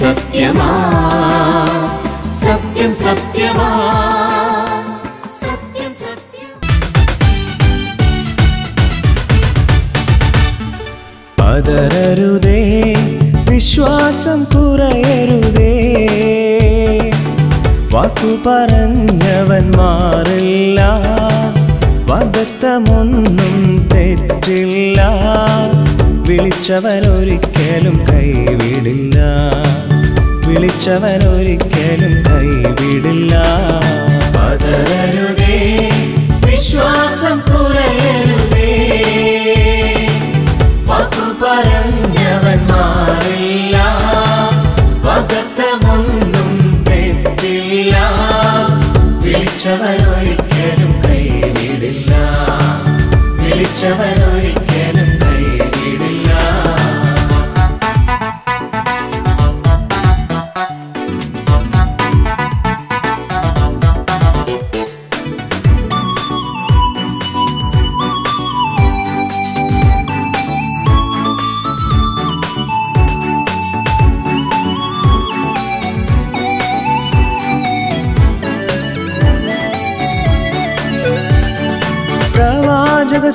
സത്യം സത്യമാ സത്യം സത്യമാ പതരരുതേ വിശ്വാസം കുറയരുതേ വാക്കു പറഞ്ഞവൻ മാറില്ല വകത്തമൊന്നും തെറ്റില്ല വിളിച്ചവനൊരിക്കലും കൈവിടില്ല വിളിച്ചവനൊരിക്കലും കൈവിടില്ല പതരരുതേ വിശ്വാസം കുറയരുതേ വാക്കു വിളിച്ചവനൊരിക്കലും കൈവിടില്ല വിളിച്ചവനൊരിക്കലും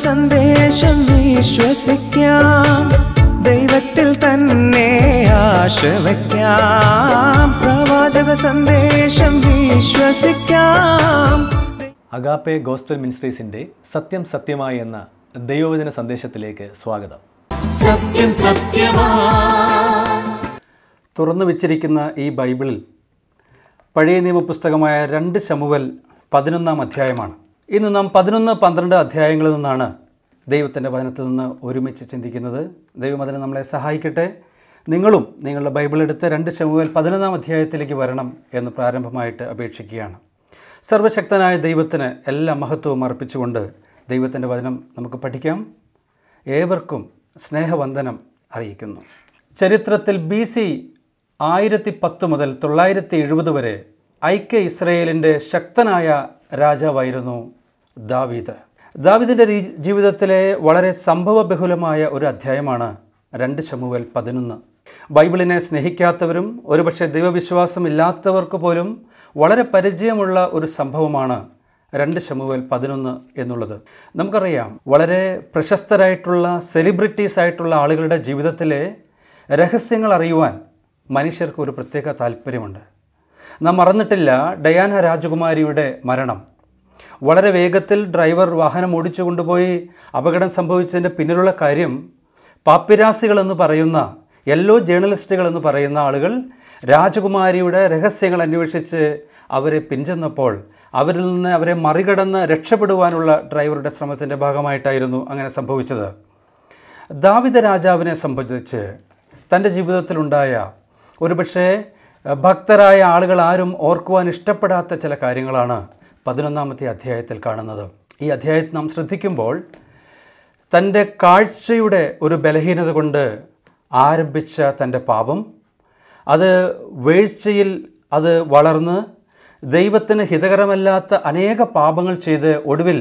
സന്ദേശം വിശ്വസിക്കാം ദൈവത്തിൽ തന്നെ ആശ്രവയ്ക്കാം പ്രവാചക സന്ദേശം വിശ്വസിക്കാം അഗാപ്പെ ഗോസ്ബൽ മിനിസ്ട്രീസിന്റെ സത്യം സത്യമായി എന്ന ദൈവവചന സന്ദേശത്തിലേക്ക് സ്വാഗതം സത്യം സത്യമാ തുറന്നു വച്ചിരിക്കുന്ന ഈ ബൈബിളിൽ പഴയ നിയമപുസ്തകമായ രണ്ട് ശമുവൽ പതിനൊന്നാം അധ്യായമാണ് ഇന്ന് നാം പതിനൊന്ന് പന്ത്രണ്ട് അധ്യായങ്ങളിൽ നിന്നാണ് ദൈവത്തിൻ്റെ വചനത്തിൽ നിന്ന് ഒരുമിച്ച് ചിന്തിക്കുന്നത് ദൈവം അതിനെ നമ്മളെ സഹായിക്കട്ടെ നിങ്ങളും നിങ്ങളുടെ ബൈബിൾ എടുത്ത് രണ്ട് ശമുവേൽ പതിനൊന്നാം അധ്യായത്തിലേക്ക് വരണം എന്ന് പ്രാരംഭമായിട്ട് അപേക്ഷിക്കുകയാണ് സർവശക്തനായ ദൈവത്തിന് എല്ലാ മഹത്വവും അർപ്പിച്ചുകൊണ്ട് ദൈവത്തിൻ്റെ വചനം നമുക്ക് പഠിക്കാം ഏവർക്കും സ്നേഹവന്ദനം അറിയിക്കുന്നു ചരിത്രത്തിൽ ബി സി ആയിരത്തി പത്ത് മുതൽ തൊള്ളായിരത്തി എഴുപത് വരെ ഐക്യ ഇസ്രയേലിൻ്റെ ശക്തനായ രാജാവായിരുന്നു ദാവീദ് ദാവിദിൻ്റെ ജീവിതത്തിലെ വളരെ സംഭവബഹുലമായ ഒരു അധ്യായമാണ് രണ്ട് ചമുവൽ പതിനൊന്ന് ബൈബിളിനെ സ്നേഹിക്കാത്തവരും ഒരുപക്ഷെ ദൈവവിശ്വാസം ഇല്ലാത്തവർക്ക് പോലും വളരെ പരിചയമുള്ള ഒരു സംഭവമാണ് രണ്ട് ചമുവൽ പതിനൊന്ന് എന്നുള്ളത് നമുക്കറിയാം വളരെ പ്രശസ്തരായിട്ടുള്ള സെലിബ്രിറ്റീസ് ആയിട്ടുള്ള ആളുകളുടെ ജീവിതത്തിലെ രഹസ്യങ്ങൾ അറിയുവാൻ മനുഷ്യർക്ക് ഒരു പ്രത്യേക താല്പര്യമുണ്ട് നാം മറന്നിട്ടില്ല ഡയാന രാജകുമാരിയുടെ മരണം വളരെ വേഗത്തിൽ ഡ്രൈവർ വാഹനം ഓടിച്ചു കൊണ്ടുപോയി അപകടം സംഭവിച്ചതിൻ്റെ പിന്നിലുള്ള കാര്യം പാപ്പിരാസികളെന്ന് പറയുന്ന യെല്ലോ ജേർണലിസ്റ്റുകളെന്ന് പറയുന്ന ആളുകൾ രാജകുമാരിയുടെ രഹസ്യങ്ങൾ അന്വേഷിച്ച് അവരെ പിൻചെന്നപ്പോൾ അവരിൽ നിന്ന് അവരെ മറികടന്ന് രക്ഷപ്പെടുവാനുള്ള ഡ്രൈവറുടെ ശ്രമത്തിൻ്റെ ഭാഗമായിട്ടായിരുന്നു അങ്ങനെ സംഭവിച്ചത് ദാവിദ രാജാവിനെ സംബന്ധിച്ച് തൻ്റെ ജീവിതത്തിലുണ്ടായ ഒരുപക്ഷേ ഭക്തരായ ആളുകൾ ആരും ഓർക്കുവാൻ ഇഷ്ടപ്പെടാത്ത ചില കാര്യങ്ങളാണ് പതിനൊന്നാമത്തെ അധ്യായത്തിൽ കാണുന്നത് ഈ അധ്യായത്തിൽ നാം ശ്രദ്ധിക്കുമ്പോൾ തൻ്റെ കാഴ്ചയുടെ ഒരു ബലഹീനത കൊണ്ട് ആരംഭിച്ച തൻ്റെ പാപം അത് വീഴ്ചയിൽ അത് വളർന്ന് ദൈവത്തിന് ഹിതകരമല്ലാത്ത അനേക പാപങ്ങൾ ചെയ്ത് ഒടുവിൽ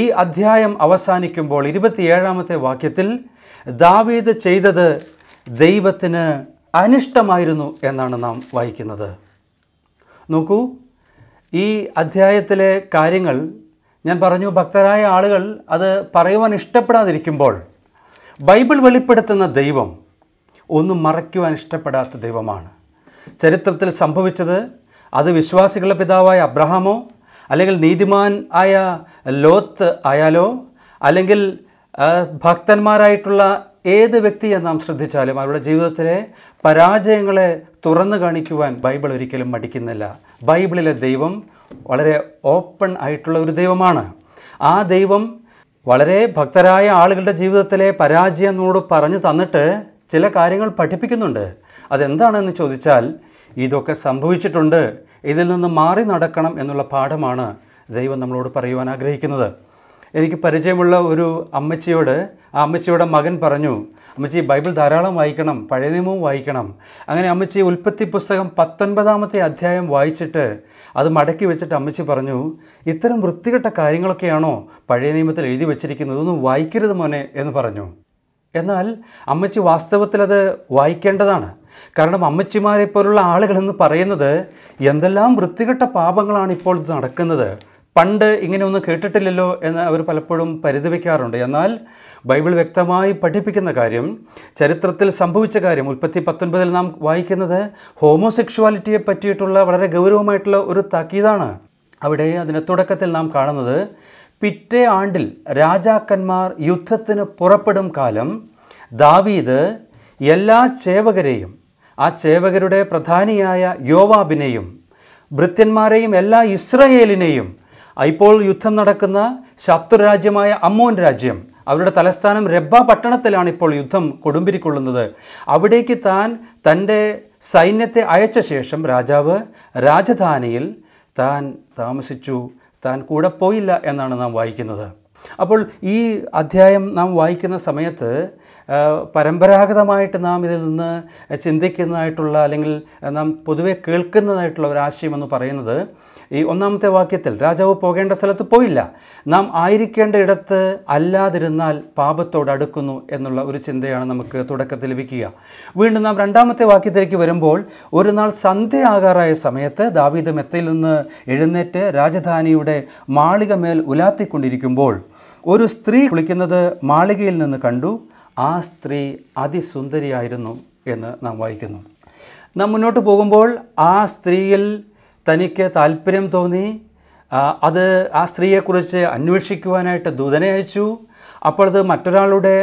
ഈ അധ്യായം അവസാനിക്കുമ്പോൾ ഇരുപത്തിയേഴാമത്തെ വാക്യത്തിൽ ദാവീദ് ചെയ്തത് ദൈവത്തിന് അനിഷ്ടമായിരുന്നു എന്നാണ് നാം വായിക്കുന്നത് നോക്കൂ ഈ അധ്യായത്തിലെ കാര്യങ്ങൾ ഞാൻ പറഞ്ഞു ഭക്തരായ ആളുകൾ അത് പറയുവാൻ ഇഷ്ടപ്പെടാതിരിക്കുമ്പോൾ ബൈബിൾ വെളിപ്പെടുത്തുന്ന ദൈവം ഒന്നും മറയ്ക്കുവാൻ ഇഷ്ടപ്പെടാത്ത ദൈവമാണ് ചരിത്രത്തിൽ സംഭവിച്ചത് അത് വിശ്വാസികളുടെ പിതാവായ അബ്രഹാമോ അല്ലെങ്കിൽ നീതിമാൻ ആയ ലോത്ത് ആയാലോ അല്ലെങ്കിൽ ഭക്തന്മാരായിട്ടുള്ള ഏത് വ്യക്തിയെ നാം ശ്രദ്ധിച്ചാലും അവരുടെ ജീവിതത്തിലെ പരാജയങ്ങളെ തുറന്നു കാണിക്കുവാൻ ബൈബിൾ ഒരിക്കലും മടിക്കുന്നില്ല ബൈബിളിലെ ദൈവം വളരെ ഓപ്പൺ ആയിട്ടുള്ള ഒരു ദൈവമാണ് ആ ദൈവം വളരെ ഭക്തരായ ആളുകളുടെ ജീവിതത്തിലെ പരാജയങ്ങളോട് പറഞ്ഞു തന്നിട്ട് ചില കാര്യങ്ങൾ പഠിപ്പിക്കുന്നുണ്ട് അതെന്താണെന്ന് ചോദിച്ചാൽ ഇതൊക്കെ സംഭവിച്ചിട്ടുണ്ട് ഇതിൽ നിന്ന് മാറി നടക്കണം എന്നുള്ള പാഠമാണ് ദൈവം നമ്മളോട് പറയുവാൻ ആഗ്രഹിക്കുന്നത് എനിക്ക് പരിചയമുള്ള ഒരു അമ്മച്ചിയോട് ആ അമ്മച്ചിയുടെ മകൻ പറഞ്ഞു അമ്മച്ചി ബൈബിൾ ധാരാളം വായിക്കണം പഴയ നിയമവും വായിക്കണം അങ്ങനെ അമ്മച്ചി ഉൽപ്പത്തി പുസ്തകം പത്തൊൻപതാമത്തെ അധ്യായം വായിച്ചിട്ട് അത് മടക്കി വെച്ചിട്ട് അമ്മച്ചി പറഞ്ഞു ഇത്തരം വൃത്തികെട്ട കാര്യങ്ങളൊക്കെയാണോ പഴയ നിയമത്തിൽ എഴുതി വെച്ചിരിക്കുന്നത് ഒന്നും വായിക്കരുത് മോനെ എന്ന് പറഞ്ഞു എന്നാൽ അമ്മച്ചി വാസ്തവത്തിൽ അത് വായിക്കേണ്ടതാണ് കാരണം അമ്മച്ചിമാരെ പോലുള്ള ആളുകൾ എന്ന് പറയുന്നത് എന്തെല്ലാം വൃത്തികെട്ട പാപങ്ങളാണ് ഇപ്പോൾ നടക്കുന്നത് പണ്ട് ഇങ്ങനെയൊന്നും കേട്ടിട്ടില്ലല്ലോ എന്ന് അവർ പലപ്പോഴും പരിതപിക്കാറുണ്ട് എന്നാൽ ബൈബിൾ വ്യക്തമായി പഠിപ്പിക്കുന്ന കാര്യം ചരിത്രത്തിൽ സംഭവിച്ച കാര്യം ഉൽപ്പത്തി പത്തൊൻപതിൽ നാം വായിക്കുന്നത് ഹോമോസെക്ഷുവാലിറ്റിയെ പറ്റിയിട്ടുള്ള വളരെ ഗൗരവമായിട്ടുള്ള ഒരു താക്കീതാണ് അവിടെ അതിൻ്റെ തുടക്കത്തിൽ നാം കാണുന്നത് പിറ്റേ ആണ്ടിൽ രാജാക്കന്മാർ യുദ്ധത്തിന് പുറപ്പെടും കാലം ദാവീദ് എല്ലാ ചേവകരെയും ആ ചേവകരുടെ പ്രധാനിയായ യോവാബിനെയും ഭൃത്യന്മാരെയും എല്ലാ ഇസ്രയേലിനെയും ഇപ്പോൾ യുദ്ധം നടക്കുന്ന ശത്രുരാജ്യമായ അമ്മോൻ രാജ്യം അവരുടെ തലസ്ഥാനം റെബ്ബ പട്ടണത്തിലാണ് ഇപ്പോൾ യുദ്ധം കൊടുമ്പിരിക്കൊള്ളുന്നത് അവിടേക്ക് താൻ തൻ്റെ സൈന്യത്തെ അയച്ച ശേഷം രാജാവ് രാജധാനിയിൽ താൻ താമസിച്ചു താൻ കൂടെ പോയില്ല എന്നാണ് നാം വായിക്കുന്നത് അപ്പോൾ ഈ അധ്യായം നാം വായിക്കുന്ന സമയത്ത് പരമ്പരാഗതമായിട്ട് നാം ഇതിൽ നിന്ന് ചിന്തിക്കുന്നതായിട്ടുള്ള അല്ലെങ്കിൽ നാം പൊതുവെ കേൾക്കുന്നതായിട്ടുള്ള ഒരു ആശയം എന്ന് പറയുന്നത് ഈ ഒന്നാമത്തെ വാക്യത്തിൽ രാജാവ് പോകേണ്ട സ്ഥലത്ത് പോയില്ല നാം ആയിരിക്കേണ്ട ഇടത്ത് അല്ലാതിരുന്നാൽ പാപത്തോട് അടുക്കുന്നു എന്നുള്ള ഒരു ചിന്തയാണ് നമുക്ക് തുടക്കത്തിൽ ലഭിക്കുക വീണ്ടും നാം രണ്ടാമത്തെ വാക്യത്തിലേക്ക് വരുമ്പോൾ ഒരു നാൾ സന്ധ്യയാകാറായ സമയത്ത് ദാവീദ് മെത്തയിൽ നിന്ന് എഴുന്നേറ്റ് രാജധാനിയുടെ മാളികമേൽ ഉലാത്തിക്കൊണ്ടിരിക്കുമ്പോൾ ഒരു സ്ത്രീ കുളിക്കുന്നത് മാളികയിൽ നിന്ന് കണ്ടു ആ സ്ത്രീ അതിസുന്ദരിയായിരുന്നു എന്ന് നാം വായിക്കുന്നു നാം മുന്നോട്ട് പോകുമ്പോൾ ആ സ്ത്രീയിൽ തനിക്ക് താല്പര്യം തോന്നി അത് ആ സ്ത്രീയെക്കുറിച്ച് അന്വേഷിക്കുവാനായിട്ട് ദൂതനെ അയച്ചു അപ്പോൾ അത് മറ്റൊരാളുടെ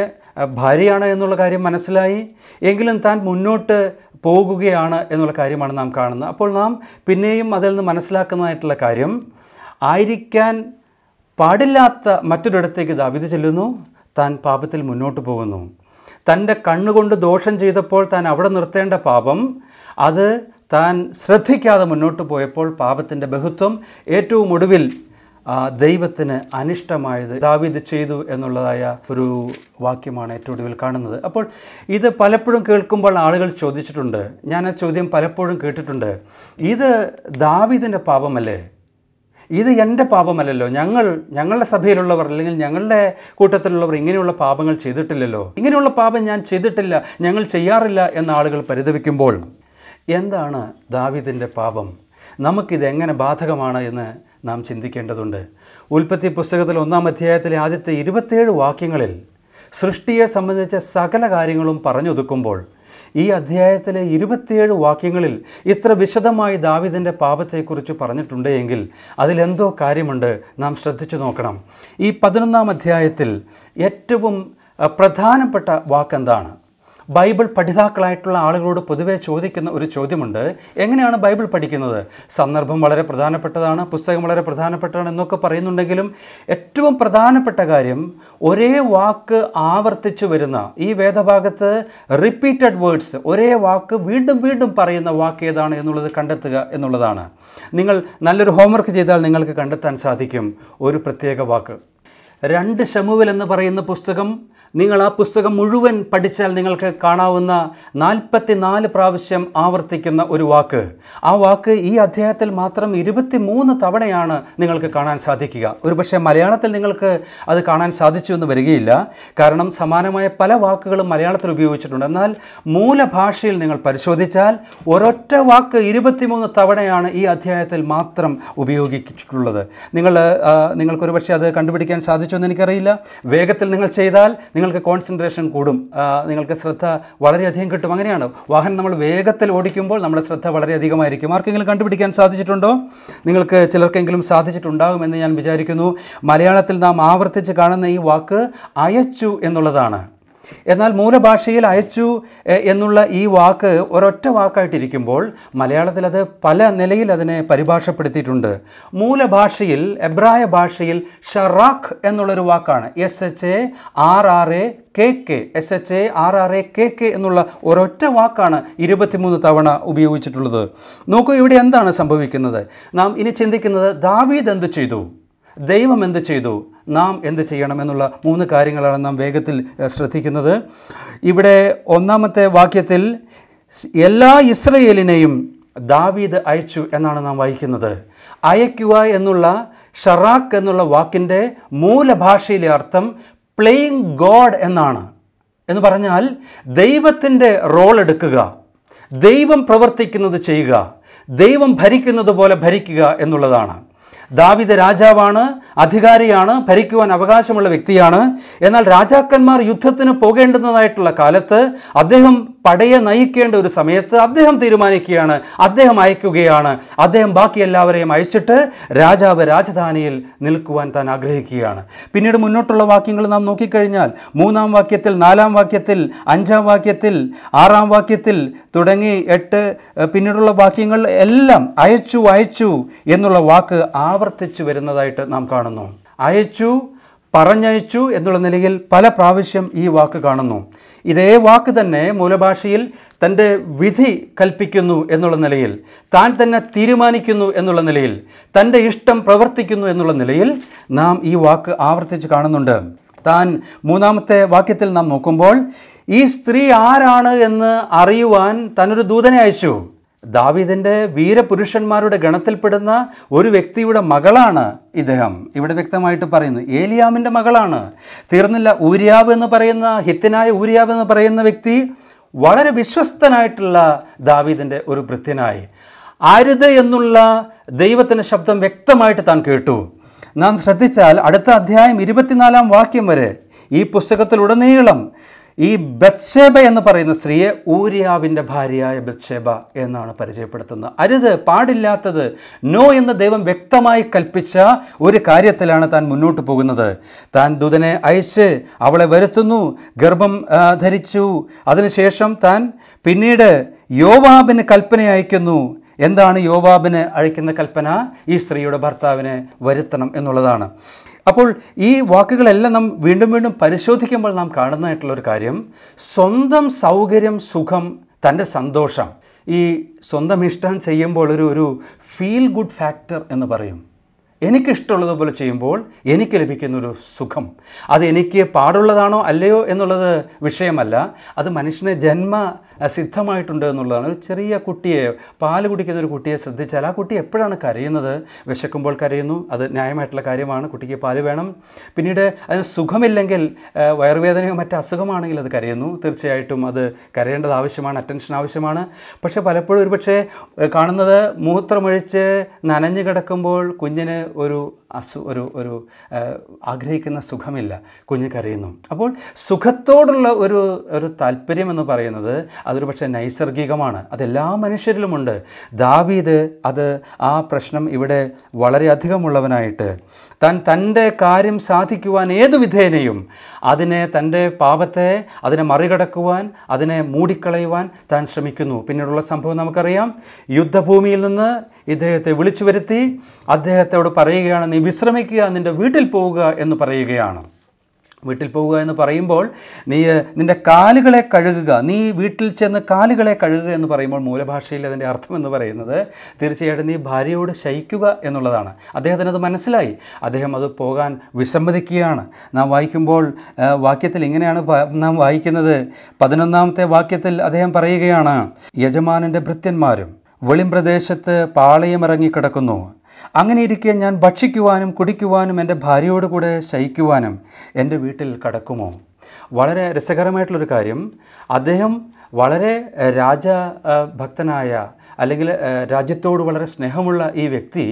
ഭാര്യയാണ് എന്നുള്ള കാര്യം മനസ്സിലായി എങ്കിലും താൻ മുന്നോട്ട് പോകുകയാണ് എന്നുള്ള കാര്യമാണ് നാം കാണുന്നത് അപ്പോൾ നാം പിന്നെയും അതിൽ നിന്ന് മനസ്സിലാക്കുന്നതായിട്ടുള്ള കാര്യം ആയിരിക്കാൻ പാടില്ലാത്ത മറ്റൊരിടത്തേക്ക് ദാവിത് ചെല്ലുന്നു താൻ പാപത്തിൽ മുന്നോട്ട് പോകുന്നു തൻ്റെ കണ്ണുകൊണ്ട് ദോഷം ചെയ്തപ്പോൾ താൻ അവിടെ നിർത്തേണ്ട പാപം അത് താൻ ശ്രദ്ധിക്കാതെ മുന്നോട്ട് പോയപ്പോൾ പാപത്തിൻ്റെ ബഹുത്വം ഏറ്റവും ഒടുവിൽ ദൈവത്തിന് അനിഷ്ടമായത് ദാവീദ് ചെയ്തു എന്നുള്ളതായ ഒരു വാക്യമാണ് ഏറ്റവും ഒടുവിൽ കാണുന്നത് അപ്പോൾ ഇത് പലപ്പോഴും കേൾക്കുമ്പോൾ ആളുകൾ ചോദിച്ചിട്ടുണ്ട് ഞാൻ ആ ചോദ്യം പലപ്പോഴും കേട്ടിട്ടുണ്ട് ഇത് ദാവിദിൻ്റെ പാപമല്ലേ ഇത് എൻ്റെ പാപമല്ലല്ലോ ഞങ്ങൾ ഞങ്ങളുടെ സഭയിലുള്ളവർ അല്ലെങ്കിൽ ഞങ്ങളുടെ കൂട്ടത്തിലുള്ളവർ ഇങ്ങനെയുള്ള പാപങ്ങൾ ചെയ്തിട്ടില്ലല്ലോ ഇങ്ങനെയുള്ള പാപം ഞാൻ ചെയ്തിട്ടില്ല ഞങ്ങൾ ചെയ്യാറില്ല എന്ന ആളുകൾ പരിതപിക്കുമ്പോൾ എന്താണ് ദാവിദിൻ്റെ പാപം എങ്ങനെ ബാധകമാണ് എന്ന് നാം ചിന്തിക്കേണ്ടതുണ്ട് ഉൽപ്പത്തി പുസ്തകത്തിൽ ഒന്നാം അധ്യായത്തിലെ ആദ്യത്തെ ഇരുപത്തേഴ് വാക്യങ്ങളിൽ സൃഷ്ടിയെ സംബന്ധിച്ച സകല കാര്യങ്ങളും പറഞ്ഞൊതുക്കുമ്പോൾ ഈ അധ്യായത്തിലെ ഇരുപത്തിയേഴ് വാക്യങ്ങളിൽ ഇത്ര വിശദമായി ദാവിദിൻ്റെ പാപത്തെക്കുറിച്ച് പറഞ്ഞിട്ടുണ്ട് എങ്കിൽ അതിലെന്തോ കാര്യമുണ്ട് നാം ശ്രദ്ധിച്ചു നോക്കണം ഈ പതിനൊന്നാം അധ്യായത്തിൽ ഏറ്റവും പ്രധാനപ്പെട്ട വാക്കെന്താണ് ബൈബിൾ പഠിതാക്കളായിട്ടുള്ള ആളുകളോട് പൊതുവെ ചോദിക്കുന്ന ഒരു ചോദ്യമുണ്ട് എങ്ങനെയാണ് ബൈബിൾ പഠിക്കുന്നത് സന്ദർഭം വളരെ പ്രധാനപ്പെട്ടതാണ് പുസ്തകം വളരെ പ്രധാനപ്പെട്ടതാണ് എന്നൊക്കെ പറയുന്നുണ്ടെങ്കിലും ഏറ്റവും പ്രധാനപ്പെട്ട കാര്യം ഒരേ വാക്ക് ആവർത്തിച്ചു വരുന്ന ഈ വേദഭാഗത്ത് റിപ്പീറ്റഡ് വേർഡ്സ് ഒരേ വാക്ക് വീണ്ടും വീണ്ടും പറയുന്ന വാക്ക് ഏതാണ് എന്നുള്ളത് കണ്ടെത്തുക എന്നുള്ളതാണ് നിങ്ങൾ നല്ലൊരു ഹോംവർക്ക് ചെയ്താൽ നിങ്ങൾക്ക് കണ്ടെത്താൻ സാധിക്കും ഒരു പ്രത്യേക വാക്ക് രണ്ട് ശമുവൽ എന്ന് പറയുന്ന പുസ്തകം നിങ്ങൾ ആ പുസ്തകം മുഴുവൻ പഠിച്ചാൽ നിങ്ങൾക്ക് കാണാവുന്ന നാൽപ്പത്തി നാല് പ്രാവശ്യം ആവർത്തിക്കുന്ന ഒരു വാക്ക് ആ വാക്ക് ഈ അധ്യായത്തിൽ മാത്രം ഇരുപത്തി മൂന്ന് തവണയാണ് നിങ്ങൾക്ക് കാണാൻ സാധിക്കുക ഒരുപക്ഷെ മലയാളത്തിൽ നിങ്ങൾക്ക് അത് കാണാൻ സാധിച്ചു എന്ന് വരികയില്ല കാരണം സമാനമായ പല വാക്കുകളും മലയാളത്തിൽ ഉപയോഗിച്ചിട്ടുണ്ട് എന്നാൽ മൂലഭാഷയിൽ നിങ്ങൾ പരിശോധിച്ചാൽ ഒരൊറ്റ വാക്ക് ഇരുപത്തിമൂന്ന് തവണയാണ് ഈ അധ്യായത്തിൽ മാത്രം ഉപയോഗിച്ചിട്ടുള്ളത് നിങ്ങൾ നിങ്ങൾക്കൊരു പക്ഷേ അത് കണ്ടുപിടിക്കാൻ സാധിച്ചു എന്ന് എനിക്കറിയില്ല വേഗത്തിൽ നിങ്ങൾ ചെയ്താൽ നിങ്ങൾ നിങ്ങൾക്ക് കോൺസെൻട്രേഷൻ കൂടും നിങ്ങൾക്ക് ശ്രദ്ധ വളരെയധികം കിട്ടും അങ്ങനെയാണ് വാഹനം നമ്മൾ വേഗത്തിൽ ഓടിക്കുമ്പോൾ നമ്മുടെ ശ്രദ്ധ വളരെയധികമായിരിക്കും ആർക്കെങ്കിലും കണ്ടുപിടിക്കാൻ സാധിച്ചിട്ടുണ്ടോ നിങ്ങൾക്ക് ചിലർക്കെങ്കിലും സാധിച്ചിട്ടുണ്ടാകും എന്ന് ഞാൻ വിചാരിക്കുന്നു മലയാളത്തിൽ നാം ആവർത്തിച്ച് കാണുന്ന ഈ വാക്ക് അയച്ചു എന്നുള്ളതാണ് എന്നാൽ മൂലഭാഷയിൽ അയച്ചു എന്നുള്ള ഈ വാക്ക് ഒരൊറ്റ വാക്കായിട്ടിരിക്കുമ്പോൾ മലയാളത്തിൽ അത് പല നിലയിൽ അതിനെ പരിഭാഷപ്പെടുത്തിയിട്ടുണ്ട് മൂലഭാഷയിൽ എബ്രായ ഭാഷയിൽ ഷറാഖ് എന്നുള്ളൊരു വാക്കാണ് S H A R R A K K S H A R R A K K എന്നുള്ള ഒരൊറ്റ വാക്കാണ് ഇരുപത്തിമൂന്ന് തവണ ഉപയോഗിച്ചിട്ടുള്ളത് നോക്കൂ ഇവിടെ എന്താണ് സംഭവിക്കുന്നത് നാം ഇനി ചിന്തിക്കുന്നത് ദാവീദ് എന്ത് ചെയ്തു ദൈവം എന്ത് ചെയ്തു നാം എന്ത് ചെയ്യണം എന്നുള്ള മൂന്ന് കാര്യങ്ങളാണ് നാം വേഗത്തിൽ ശ്രദ്ധിക്കുന്നത് ഇവിടെ ഒന്നാമത്തെ വാക്യത്തിൽ എല്ലാ ഇസ്രയേലിനെയും ദാവീദ് അയച്ചു എന്നാണ് നാം വായിക്കുന്നത് അയക്കുക എന്നുള്ള ഷറാഖ് എന്നുള്ള വാക്കിൻ്റെ മൂലഭാഷയിലെ അർത്ഥം പ്ലേയിങ് ഗോഡ് എന്നാണ് എന്ന് പറഞ്ഞാൽ ദൈവത്തിൻ്റെ റോൾ എടുക്കുക ദൈവം പ്രവർത്തിക്കുന്നത് ചെയ്യുക ദൈവം ഭരിക്കുന്നത് പോലെ ഭരിക്കുക എന്നുള്ളതാണ് ദാവിദ രാജാവാണ് അധികാരിയാണ് ഭരിക്കുവാൻ അവകാശമുള്ള വ്യക്തിയാണ് എന്നാൽ രാജാക്കന്മാർ യുദ്ധത്തിന് പോകേണ്ടുന്നതായിട്ടുള്ള കാലത്ത് അദ്ദേഹം പടയെ നയിക്കേണ്ട ഒരു സമയത്ത് അദ്ദേഹം തീരുമാനിക്കുകയാണ് അദ്ദേഹം അയക്കുകയാണ് അദ്ദേഹം ബാക്കി എല്ലാവരെയും അയച്ചിട്ട് രാജാവ് രാജധാനിയിൽ നിൽക്കുവാൻ താൻ ആഗ്രഹിക്കുകയാണ് പിന്നീട് മുന്നോട്ടുള്ള വാക്യങ്ങൾ നാം നോക്കിക്കഴിഞ്ഞാൽ മൂന്നാം വാക്യത്തിൽ നാലാം വാക്യത്തിൽ അഞ്ചാം വാക്യത്തിൽ ആറാം വാക്യത്തിൽ തുടങ്ങി എട്ട് പിന്നീടുള്ള വാക്യങ്ങൾ എല്ലാം അയച്ചു അയച്ചു എന്നുള്ള വാക്ക് ആവർത്തിച്ചു വരുന്നതായിട്ട് നാം കാണുന്നു അയച്ചു പറഞ്ഞയച്ചു എന്നുള്ള നിലയിൽ പല പ്രാവശ്യം ഈ വാക്ക് കാണുന്നു ഇതേ വാക്ക് തന്നെ മൂലഭാഷയിൽ തൻ്റെ വിധി കൽപ്പിക്കുന്നു എന്നുള്ള നിലയിൽ താൻ തന്നെ തീരുമാനിക്കുന്നു എന്നുള്ള നിലയിൽ തൻ്റെ ഇഷ്ടം പ്രവർത്തിക്കുന്നു എന്നുള്ള നിലയിൽ നാം ഈ വാക്ക് ആവർത്തിച്ച് കാണുന്നുണ്ട് താൻ മൂന്നാമത്തെ വാക്യത്തിൽ നാം നോക്കുമ്പോൾ ഈ സ്ത്രീ ആരാണ് എന്ന് അറിയുവാൻ തന്നൊരു ദൂതനെ അയച്ചു ദാവിദിൻ്റെ വീരപുരുഷന്മാരുടെ ഗണത്തിൽപ്പെടുന്ന ഒരു വ്യക്തിയുടെ മകളാണ് ഇദ്ദേഹം ഇവിടെ വ്യക്തമായിട്ട് പറയുന്നത് ഏലിയാമിൻ്റെ മകളാണ് തീർന്നില്ല ഊര്യാവ് എന്ന് പറയുന്ന ഹിത്തിനായ ഊര്യാവ് എന്ന് പറയുന്ന വ്യക്തി വളരെ വിശ്വസ്തനായിട്ടുള്ള ദാവീദിൻ്റെ ഒരു ഭൃത്യനായി അരുത് എന്നുള്ള ദൈവത്തിൻ്റെ ശബ്ദം വ്യക്തമായിട്ട് താൻ കേട്ടു നാം ശ്രദ്ധിച്ചാൽ അടുത്ത അധ്യായം ഇരുപത്തിനാലാം വാക്യം വരെ ഈ പുസ്തകത്തിലുടനീളം ഈ ബത്സേബ എന്ന് പറയുന്ന സ്ത്രീയെ ഊരിയാവിൻ്റെ ഭാര്യയായ ബത്സേബ എന്നാണ് പരിചയപ്പെടുത്തുന്നത് അരുത് പാടില്ലാത്തത് നോ എന്ന് ദൈവം വ്യക്തമായി കൽപ്പിച്ച ഒരു കാര്യത്തിലാണ് താൻ മുന്നോട്ട് പോകുന്നത് താൻ ദുതനെ അയച്ച് അവളെ വരുത്തുന്നു ഗർഭം ധരിച്ചു അതിനുശേഷം താൻ പിന്നീട് യോവാബിന് കൽപ്പന അയക്കുന്നു എന്താണ് യോവാബിന് അഴിക്കുന്ന കൽപ്പന ഈ സ്ത്രീയുടെ ഭർത്താവിനെ വരുത്തണം എന്നുള്ളതാണ് അപ്പോൾ ഈ വാക്കുകളെല്ലാം നാം വീണ്ടും വീണ്ടും പരിശോധിക്കുമ്പോൾ നാം കാണുന്നതായിട്ടുള്ള ഒരു കാര്യം സ്വന്തം സൗകര്യം സുഖം തൻ്റെ സന്തോഷം ഈ സ്വന്തം ഇഷ്ടം ചെയ്യുമ്പോൾ ഒരു ഒരു ഫീൽ ഗുഡ് ഫാക്ടർ എന്ന് പറയും എനിക്കിഷ്ടമുള്ളതുപോലെ ചെയ്യുമ്പോൾ എനിക്ക് ലഭിക്കുന്നൊരു സുഖം അത് എനിക്ക് പാടുള്ളതാണോ അല്ലയോ എന്നുള്ളത് വിഷയമല്ല അത് മനുഷ്യനെ ജന്മ സിദ്ധമായിട്ടുണ്ട് എന്നുള്ളതാണ് ഒരു ചെറിയ കുട്ടിയെ പാൽ കുടിക്കുന്ന ഒരു കുട്ടിയെ ശ്രദ്ധിച്ചാൽ ആ കുട്ടി എപ്പോഴാണ് കരയുന്നത് വിശക്കുമ്പോൾ കരയുന്നു അത് ന്യായമായിട്ടുള്ള കാര്യമാണ് കുട്ടിക്ക് പാൽ വേണം പിന്നീട് അതിന് സുഖമില്ലെങ്കിൽ വയറുവേദനയോ മറ്റ് അസുഖമാണെങ്കിൽ അത് കരയുന്നു തീർച്ചയായിട്ടും അത് കരയേണ്ടത് ആവശ്യമാണ് അറ്റൻഷൻ ആവശ്യമാണ് പക്ഷേ പലപ്പോഴും ഒരുപക്ഷെ കാണുന്നത് മൂത്രമൊഴിച്ച് നനഞ്ഞു കിടക്കുമ്പോൾ കുഞ്ഞിന് ഒരു അസു ഒരു ഒരു ആഗ്രഹിക്കുന്ന സുഖമില്ല കുഞ്ഞ് കരയുന്നു അപ്പോൾ സുഖത്തോടുള്ള ഒരു ഒരു താല്പര്യം എന്ന് പറയുന്നത് അതൊരു പക്ഷേ നൈസർഗികമാണ് അതെല്ലാ മനുഷ്യരിലുമുണ്ട് ദാവീദ് അത് ആ പ്രശ്നം ഇവിടെ വളരെയധികമുള്ളവനായിട്ട് താൻ തൻ്റെ കാര്യം സാധിക്കുവാൻ ഏതു വിധേനയും അതിനെ തൻ്റെ പാപത്തെ അതിനെ മറികടക്കുവാൻ അതിനെ മൂടിക്കളയുവാൻ താൻ ശ്രമിക്കുന്നു പിന്നീടുള്ള സംഭവം നമുക്കറിയാം യുദ്ധഭൂമിയിൽ നിന്ന് ഇദ്ദേഹത്തെ വിളിച്ചു വരുത്തി അദ്ദേഹത്തോട് പറയുകയാണ് നീ വിശ്രമിക്കുക നിൻ്റെ വീട്ടിൽ പോവുക എന്ന് പറയുകയാണ് വീട്ടിൽ പോവുക എന്ന് പറയുമ്പോൾ നീ നിൻ്റെ കാലുകളെ കഴുകുക നീ വീട്ടിൽ ചെന്ന് കാലുകളെ കഴുകുക എന്ന് പറയുമ്പോൾ മൂലഭാഷയിൽ അതിൻ്റെ അർത്ഥം എന്ന് പറയുന്നത് തീർച്ചയായിട്ടും നീ ഭാര്യയോട് ശയിക്കുക എന്നുള്ളതാണ് അദ്ദേഹത്തിന് അത് മനസ്സിലായി അദ്ദേഹം അത് പോകാൻ വിസമ്മതിക്കുകയാണ് നാം വായിക്കുമ്പോൾ വാക്യത്തിൽ ഇങ്ങനെയാണ് നാം വായിക്കുന്നത് പതിനൊന്നാമത്തെ വാക്യത്തിൽ അദ്ദേഹം പറയുകയാണ് യജമാനൻ്റെ ഭൃത്യന്മാരും വെളിംപ്രദേശത്ത് പാളയമിറങ്ങിക്കിടക്കുന്നു അങ്ങനെ ഇരിക്കെ ഞാൻ ഭക്ഷിക്കുവാനും കുടിക്കുവാനും എൻ്റെ ഭാര്യയോട് കൂടെ ശയിക്കുവാനും എൻ്റെ വീട്ടിൽ കടക്കുമോ വളരെ രസകരമായിട്ടുള്ളൊരു കാര്യം അദ്ദേഹം വളരെ രാജഭക്തനായ അല്ലെങ്കിൽ രാജ്യത്തോട് വളരെ സ്നേഹമുള്ള ഈ വ്യക്തി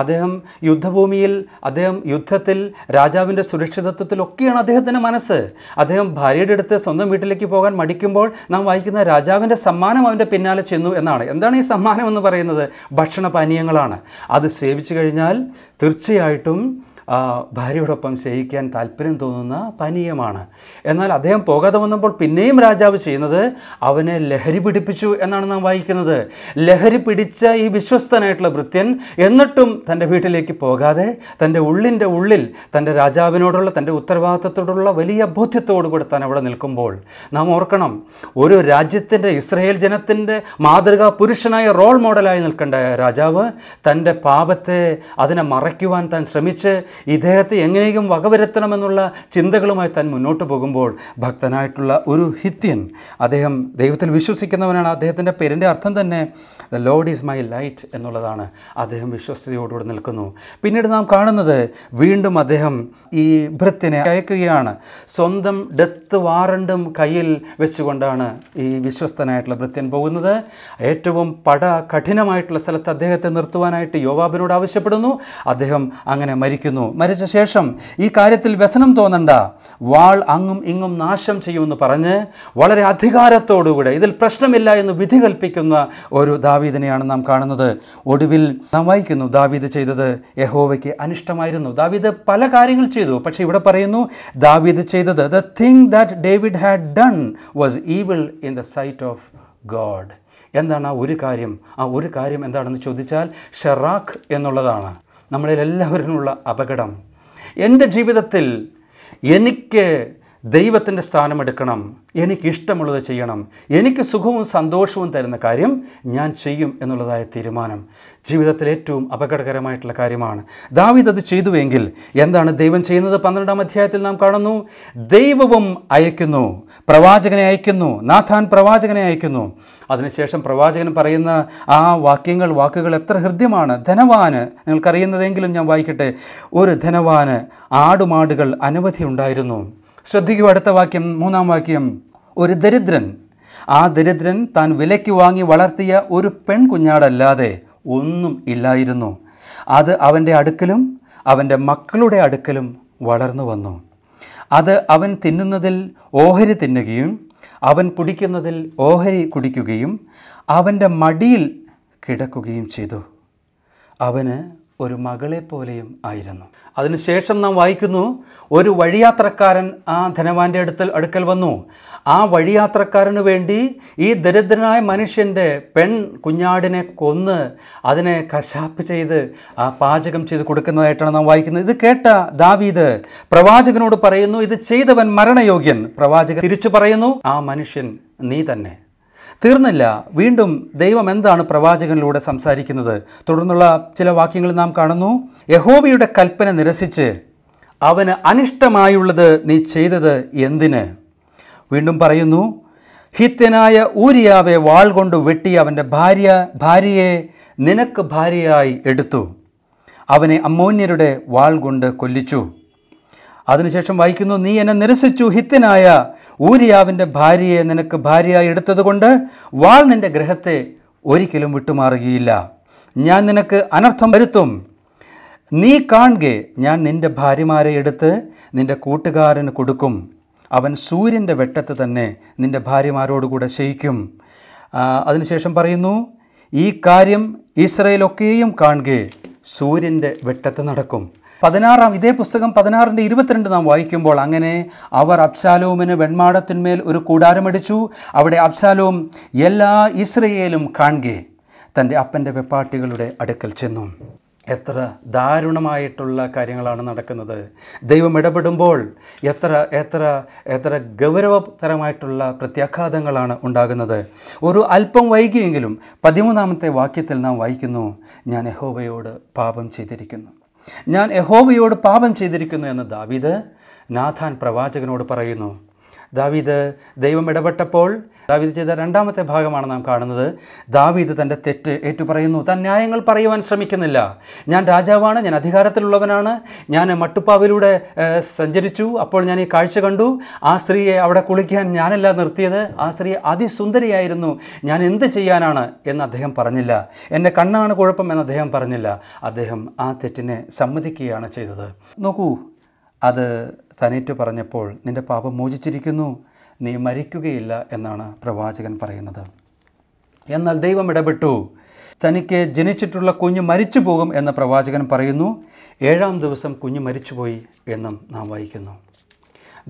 അദ്ദേഹം യുദ്ധഭൂമിയിൽ അദ്ദേഹം യുദ്ധത്തിൽ രാജാവിൻ്റെ സുരക്ഷിതത്വത്തിലൊക്കെയാണ് അദ്ദേഹത്തിൻ്റെ മനസ്സ് അദ്ദേഹം ഭാര്യയുടെ അടുത്ത് സ്വന്തം വീട്ടിലേക്ക് പോകാൻ മടിക്കുമ്പോൾ നാം വായിക്കുന്ന രാജാവിൻ്റെ സമ്മാനം അവൻ്റെ പിന്നാലെ ചെന്നു എന്നാണ് എന്താണ് ഈ സമ്മാനം എന്ന് പറയുന്നത് ഭക്ഷണ പാനീയങ്ങളാണ് അത് സേവിച്ചു കഴിഞ്ഞാൽ തീർച്ചയായിട്ടും ഭാര്യയോടൊപ്പം ശയിക്കാൻ താല്പര്യം തോന്നുന്ന പനീയമാണ് എന്നാൽ അദ്ദേഹം പോകാതെ വന്നപ്പോൾ പിന്നെയും രാജാവ് ചെയ്യുന്നത് അവനെ ലഹരി പിടിപ്പിച്ചു എന്നാണ് നാം വായിക്കുന്നത് ലഹരി പിടിച്ച ഈ വിശ്വസ്തനായിട്ടുള്ള ഭൃത്യൻ എന്നിട്ടും തൻ്റെ വീട്ടിലേക്ക് പോകാതെ തൻ്റെ ഉള്ളിൻ്റെ ഉള്ളിൽ തൻ്റെ രാജാവിനോടുള്ള തൻ്റെ ഉത്തരവാദിത്തത്തോടുള്ള വലിയ ബോധ്യത്തോടു കൂടെ താൻ അവിടെ നിൽക്കുമ്പോൾ നാം ഓർക്കണം ഒരു രാജ്യത്തിൻ്റെ ഇസ്രയേൽ ജനത്തിൻ്റെ മാതൃകാ പുരുഷനായ റോൾ മോഡലായി നിൽക്കേണ്ട രാജാവ് തൻ്റെ പാപത്തെ അതിനെ മറയ്ക്കുവാൻ താൻ ശ്രമിച്ച് ഇദ്ദേഹത്തെ എങ്ങനെയും വകവരുത്തണമെന്നുള്ള ചിന്തകളുമായി താൻ മുന്നോട്ട് പോകുമ്പോൾ ഭക്തനായിട്ടുള്ള ഒരു ഹിത്യൻ അദ്ദേഹം ദൈവത്തിൽ വിശ്വസിക്കുന്നവനാണ് അദ്ദേഹത്തിൻ്റെ പേരിൻ്റെ അർത്ഥം തന്നെ the lord is my light എന്നുള്ളതാണ് അദ്ദേഹം വിശ്വസ്തയോടുകൂടി നിൽക്കുന്നു പിന്നീട് നാം കാണുന്നത് വീണ്ടും അദ്ദേഹം ഈ ഭൃത്തിനെ അയക്കുകയാണ് സ്വന്തം ഡെത്ത് വാറണ്ടും കയ്യിൽ വെച്ചുകൊണ്ടാണ് ഈ വിശ്വസ്തനായിട്ടുള്ള ഭൃത്യൻ പോകുന്നത് ഏറ്റവും പട കഠിനമായിട്ടുള്ള സ്ഥലത്ത് അദ്ദേഹത്തെ നിർത്തുവാനായിട്ട് യോവാബിനോട് ആവശ്യപ്പെടുന്നു അദ്ദേഹം അങ്ങനെ മരിക്കുന്നു പറയുന്നു മരിച്ച ശേഷം ഈ കാര്യത്തിൽ വ്യസനം തോന്നണ്ട വാൾ അങ്ങും ഇങ്ങും നാശം ചെയ്യുമെന്ന് പറഞ്ഞ് വളരെ അധികാരത്തോടുകൂടെ ഇതിൽ പ്രശ്നമില്ല എന്ന് വിധി കൽപ്പിക്കുന്ന ഒരു ദാവീദിനെയാണ് നാം കാണുന്നത് ഒടുവിൽ നാം വായിക്കുന്നു ദാവീദ് ചെയ്തത് യഹോവയ്ക്ക് അനിഷ്ടമായിരുന്നു ദാവീദ് പല കാര്യങ്ങൾ ചെയ്തു പക്ഷേ ഇവിടെ പറയുന്നു ദാവീദ് ചെയ്തത് the thing that David had done was evil in the sight of God എന്താണ് ആ ഒരു കാര്യം ആ ഒരു കാര്യം എന്താണെന്ന് ചോദിച്ചാൽ ഷെറാഖ് എന്നുള്ളതാണ് നമ്മളിലെല്ലാവരിലുള്ള അപകടം എൻ്റെ ജീവിതത്തിൽ എനിക്ക് ദൈവത്തിൻ്റെ സ്ഥാനമെടുക്കണം എനിക്കിഷ്ടമുള്ളത് ചെയ്യണം എനിക്ക് സുഖവും സന്തോഷവും തരുന്ന കാര്യം ഞാൻ ചെയ്യും എന്നുള്ളതായ തീരുമാനം ജീവിതത്തിൽ ഏറ്റവും അപകടകരമായിട്ടുള്ള കാര്യമാണ് ദാവിദ് അത് ചെയ്തുവെങ്കിൽ എന്താണ് ദൈവം ചെയ്യുന്നത് പന്ത്രണ്ടാം അധ്യായത്തിൽ നാം കാണുന്നു ദൈവവും അയക്കുന്നു പ്രവാചകനെ അയക്കുന്നു നാഥാൻ പ്രവാചകനെ അയക്കുന്നു അതിനുശേഷം പ്രവാചകൻ പറയുന്ന ആ വാക്യങ്ങൾ വാക്കുകൾ എത്ര ഹൃദ്യമാണ് ധനവാന് നിങ്ങൾക്കറിയുന്നതെങ്കിലും ഞാൻ വായിക്കട്ടെ ഒരു ധനവാന് ആടുമാടുകൾ അനവധി ഉണ്ടായിരുന്നു ശ്രദ്ധിക്കുക അടുത്ത വാക്യം മൂന്നാം വാക്യം ഒരു ദരിദ്രൻ ആ ദരിദ്രൻ താൻ വിലയ്ക്ക് വാങ്ങി വളർത്തിയ ഒരു പെൺകുഞ്ഞാടല്ലാതെ ഒന്നും ഇല്ലായിരുന്നു അത് അവൻ്റെ അടുക്കലും അവൻ്റെ മക്കളുടെ അടുക്കലും വളർന്നു വന്നു അത് അവൻ തിന്നുന്നതിൽ ഓഹരി തിന്നുകയും അവൻ കുടിക്കുന്നതിൽ ഓഹരി കുടിക്കുകയും അവൻ്റെ മടിയിൽ കിടക്കുകയും ചെയ്തു അവന് ഒരു മകളെ പോലെയും ആയിരുന്നു അതിനുശേഷം നാം വായിക്കുന്നു ഒരു വഴിയാത്രക്കാരൻ ആ ധനവാന്റെ അടുത്ത് അടുക്കൽ വന്നു ആ വഴിയാത്രക്കാരന് വേണ്ടി ഈ ദരിദ്രനായ മനുഷ്യൻ്റെ പെൺ കുഞ്ഞാടിനെ കൊന്ന് അതിനെ കശാപ്പ് ചെയ്ത് ആ പാചകം ചെയ്ത് കൊടുക്കുന്നതായിട്ടാണ് നാം വായിക്കുന്നത് ഇത് കേട്ട ദാവീദ് പ്രവാചകനോട് പറയുന്നു ഇത് ചെയ്തവൻ മരണയോഗ്യൻ പ്രവാചകൻ തിരിച്ചു പറയുന്നു ആ മനുഷ്യൻ നീ തന്നെ തീർന്നില്ല വീണ്ടും ദൈവം എന്താണ് പ്രവാചകനിലൂടെ സംസാരിക്കുന്നത് തുടർന്നുള്ള ചില വാക്യങ്ങൾ നാം കാണുന്നു യഹോബിയുടെ കൽപ്പന നിരസിച്ച് അവന് അനിഷ്ടമായുള്ളത് നീ ചെയ്തത് എന്തിന് വീണ്ടും പറയുന്നു ഹിത്യനായ ഊരിയാവെ വാൾ കൊണ്ട് വെട്ടി അവൻ്റെ ഭാര്യ ഭാര്യയെ നിനക്ക് ഭാര്യയായി എടുത്തു അവനെ അമ്മോന്യരുടെ വാൾ കൊണ്ട് കൊല്ലിച്ചു അതിനുശേഷം വായിക്കുന്നു നീ എന്നെ നിരസിച്ചു ഹിത്തിനായ ഊരിയാവിൻ്റെ ഭാര്യയെ നിനക്ക് ഭാര്യയായി എടുത്തതുകൊണ്ട് വാൾ നിൻ്റെ ഗ്രഹത്തെ ഒരിക്കലും വിട്ടുമാറുകയില്ല ഞാൻ നിനക്ക് അനർത്ഥം വരുത്തും നീ കാണുക ഞാൻ നിൻ്റെ ഭാര്യമാരെ എടുത്ത് നിൻ്റെ കൂട്ടുകാരന് കൊടുക്കും അവൻ സൂര്യൻ്റെ വെട്ടത്ത് തന്നെ നിൻ്റെ ഭാര്യമാരോടുകൂടെ ശയിക്കും അതിനുശേഷം പറയുന്നു ഈ കാര്യം ഇസ്രയേലൊക്കെയും കാണുക സൂര്യൻ്റെ വെട്ടത്ത് നടക്കും പതിനാറാം ഇതേ പുസ്തകം പതിനാറിൻ്റെ ഇരുപത്തിരണ്ട് നാം വായിക്കുമ്പോൾ അങ്ങനെ അവർ അബ്ശാലോമിന് വെൺമാടത്തിന്മേൽ ഒരു കൂടാരമടിച്ചു അവിടെ അബ്ശാലോം എല്ലാ ഇസ്രയേലും കാണുകെ തൻ്റെ അപ്പൻ്റെ വെപ്പാട്ടികളുടെ അടുക്കൽ ചെന്നു എത്ര ദാരുണമായിട്ടുള്ള കാര്യങ്ങളാണ് നടക്കുന്നത് ദൈവം ഇടപെടുമ്പോൾ എത്ര എത്ര എത്ര ഗൗരവതരമായിട്ടുള്ള പ്രത്യാഘാതങ്ങളാണ് ഉണ്ടാകുന്നത് ഒരു അല്പം വൈകിയെങ്കിലും പതിമൂന്നാമത്തെ വാക്യത്തിൽ നാം വായിക്കുന്നു ഞാൻ എഹോബയോട് പാപം ചെയ്തിരിക്കുന്നു ഞാൻ യഹോവയോട് പാപം ചെയ്തിരിക്കുന്നു എന്ന് ദാവീദ് നാഥാൻ പ്രവാചകനോട് പറയുന്നു ദാവീദ് ദൈവം ഇടപെട്ടപ്പോൾ ദാവീദ് ചെയ്ത രണ്ടാമത്തെ ഭാഗമാണ് നാം കാണുന്നത് ദാവീദ് തൻ്റെ തെറ്റ് ഏറ്റുപറയുന്നു താൻ ന്യായങ്ങൾ പറയുവാൻ ശ്രമിക്കുന്നില്ല ഞാൻ രാജാവാണ് ഞാൻ അധികാരത്തിലുള്ളവനാണ് ഞാൻ മട്ടുപ്പാവിലൂടെ സഞ്ചരിച്ചു അപ്പോൾ ഞാൻ ഈ കാഴ്ച കണ്ടു ആ സ്ത്രീയെ അവിടെ കുളിക്കാൻ ഞാനല്ല നിർത്തിയത് ആ സ്ത്രീ അതിസുന്ദരിയായിരുന്നു ഞാൻ എന്ത് ചെയ്യാനാണ് എന്ന് അദ്ദേഹം പറഞ്ഞില്ല എൻ്റെ കണ്ണാണ് കുഴപ്പം എന്ന് അദ്ദേഹം പറഞ്ഞില്ല അദ്ദേഹം ആ തെറ്റിനെ സമ്മതിക്കുകയാണ് ചെയ്തത് നോക്കൂ അത് തനേറ്റ് പറഞ്ഞപ്പോൾ നിൻ്റെ പാപം മോചിച്ചിരിക്കുന്നു നീ മരിക്കുകയില്ല എന്നാണ് പ്രവാചകൻ പറയുന്നത് എന്നാൽ ദൈവം ഇടപെട്ടു തനിക്ക് ജനിച്ചിട്ടുള്ള കുഞ്ഞ് മരിച്ചു പോകും എന്ന് പ്രവാചകൻ പറയുന്നു ഏഴാം ദിവസം കുഞ്ഞ് മരിച്ചുപോയി എന്നും നാം വായിക്കുന്നു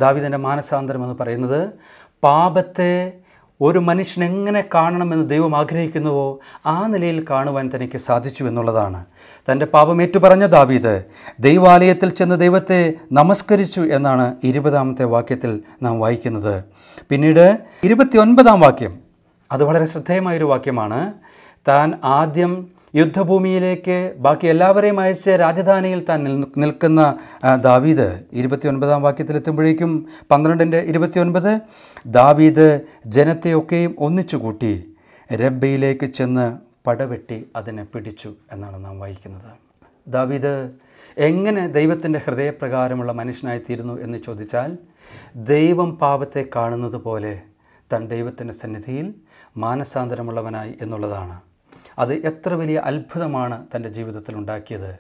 ദാവിദൻ്റെ മാനസാന്തരം എന്ന് പറയുന്നത് പാപത്തെ ഒരു മനുഷ്യൻ എങ്ങനെ കാണണമെന്ന് ദൈവം ആഗ്രഹിക്കുന്നുവോ ആ നിലയിൽ കാണുവാൻ തനിക്ക് സാധിച്ചു എന്നുള്ളതാണ് തൻ്റെ പാപമേറ്റു പറഞ്ഞ ദാവീദ് ദൈവാലയത്തിൽ ചെന്ന് ദൈവത്തെ നമസ്കരിച്ചു എന്നാണ് ഇരുപതാമത്തെ വാക്യത്തിൽ നാം വായിക്കുന്നത് പിന്നീട് ഇരുപത്തിയൊൻപതാം വാക്യം അത് വളരെ ശ്രദ്ധേയമായൊരു വാക്യമാണ് താൻ ആദ്യം യുദ്ധഭൂമിയിലേക്ക് ബാക്കി എല്ലാവരെയും അയച്ച് രാജധാനിയിൽ താൻ നിൽക്കുന്ന ദാവീദ് ഇരുപത്തിയൊൻപതാം വാക്യത്തിലെത്തുമ്പോഴേക്കും പന്ത്രണ്ടിൻ്റെ ഇരുപത്തിയൊൻപത് ദാവീദ് ജനത്തെയൊക്കെയും ഒന്നിച്ചു കൂട്ടി രബ്ബയിലേക്ക് ചെന്ന് പടവെട്ടി അതിനെ പിടിച്ചു എന്നാണ് നാം വായിക്കുന്നത് ദാവീദ് എങ്ങനെ ദൈവത്തിൻ്റെ ഹൃദയപ്രകാരമുള്ള മനുഷ്യനായിത്തീരുന്നു എന്ന് ചോദിച്ചാൽ ദൈവം പാപത്തെ കാണുന്നത് പോലെ താൻ ദൈവത്തിൻ്റെ സന്നിധിയിൽ മാനസാന്തരമുള്ളവനായി എന്നുള്ളതാണ് അത് എത്ര വലിയ അത്ഭുതമാണ് തൻ്റെ ജീവിതത്തിൽ ഉണ്ടാക്കിയത്